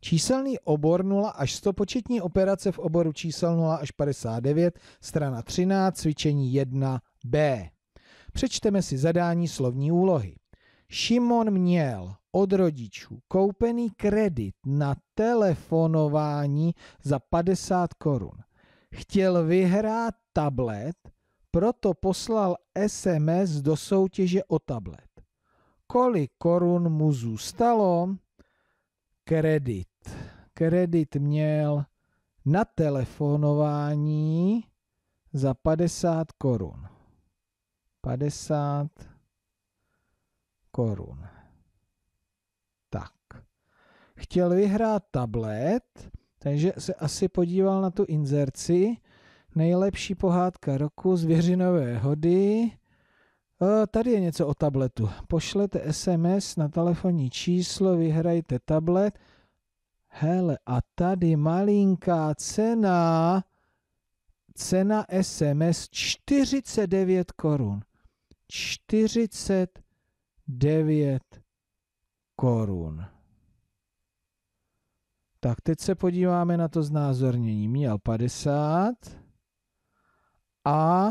Číselný obor 0 až 100 početní operace v oboru čísel 0 až 59, strana 13, cvičení 1b. Přečteme si zadání slovní úlohy. Šimon měl od rodičů koupený kredit na telefonování za 50 korun. Chtěl vyhrát tablet, proto poslal SMS do soutěže o tablet. Kolik korun mu zůstalo? kredit. Kredit měl na telefonování za 50 korun. 50 korun. Tak. Chtěl vyhrát tablet, takže se asi podíval na tu inzerci. Nejlepší pohádka roku Věřinové hody Eh, tady je něco o tabletu. Pošlete SMS na telefonní číslo, vyhrajte tablet. Hele, a tady malinká cena, cena SMS 49 korun. 49 korun. Tak teď se podíváme na to znázornění. Měl 50 a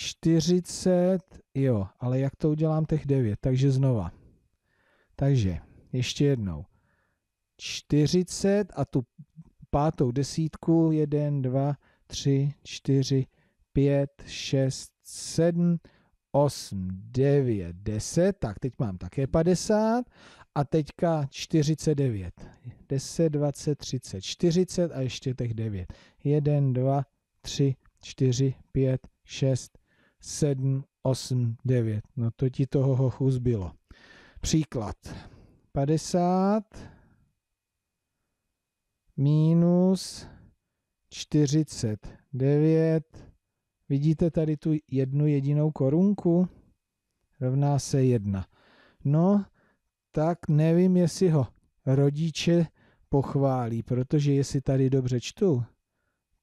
40, jo, ale jak to udělám těch 9, takže znova. Takže ještě jednou. 40 a tu pátou desítku 1, 2, 3, 4, 5, 6, 7, 8, 9, 10, tak teď mám také 50 a teďka 49. 10, 20, 30, 40 a ještě těch 9. 1, 2, 3, 4, 5, 6, 7, 8, 9. No to ti toho hochu zbylo. Příklad. 50 minus 49. Vidíte tady tu jednu jedinou korunku? Rovná se 1. No, tak nevím, jestli ho rodiče pochválí, protože jestli tady dobře čtu,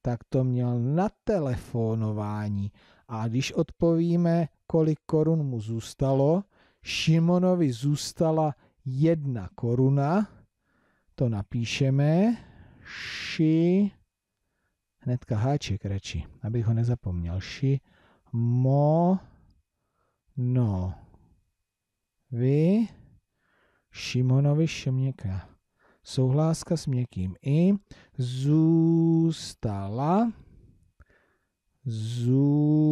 tak to měl na telefonování. A když odpovíme, kolik korun mu zůstalo, Šimonovi zůstala jedna koruna, to napíšeme, ši, hnedka háček radši, abych ho nezapomněl, ši, mo, no, vy, Šimonovi Šeměka. Souhláska s měkkým i zůstala zůstala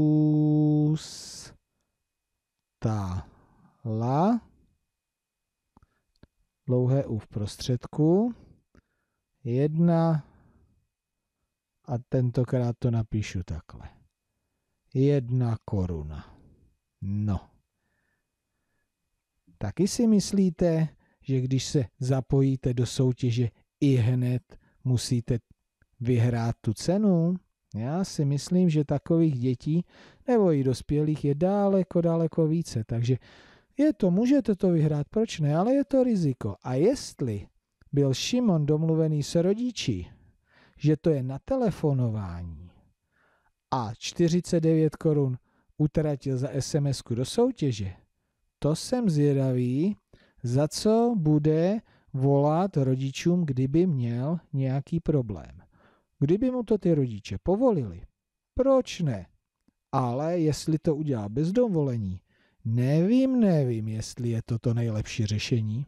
la, dlouhé u v prostředku, jedna a tentokrát to napíšu takhle. Jedna koruna. No. Taky si myslíte, že když se zapojíte do soutěže i hned musíte vyhrát tu cenu? Já si myslím, že takových dětí nebo i dospělých je daleko, daleko více. Takže je to, můžete to vyhrát, proč ne, ale je to riziko. A jestli byl Šimon domluvený s rodiči, že to je na telefonování a 49 korun utratil za sms do soutěže, to jsem zvědavý, za co bude volat rodičům, kdyby měl nějaký problém. Kdyby mu to ty rodiče povolili, proč ne? Ale jestli to udělá bez dovolení, Nevím, nevím, jestli je to to nejlepší řešení.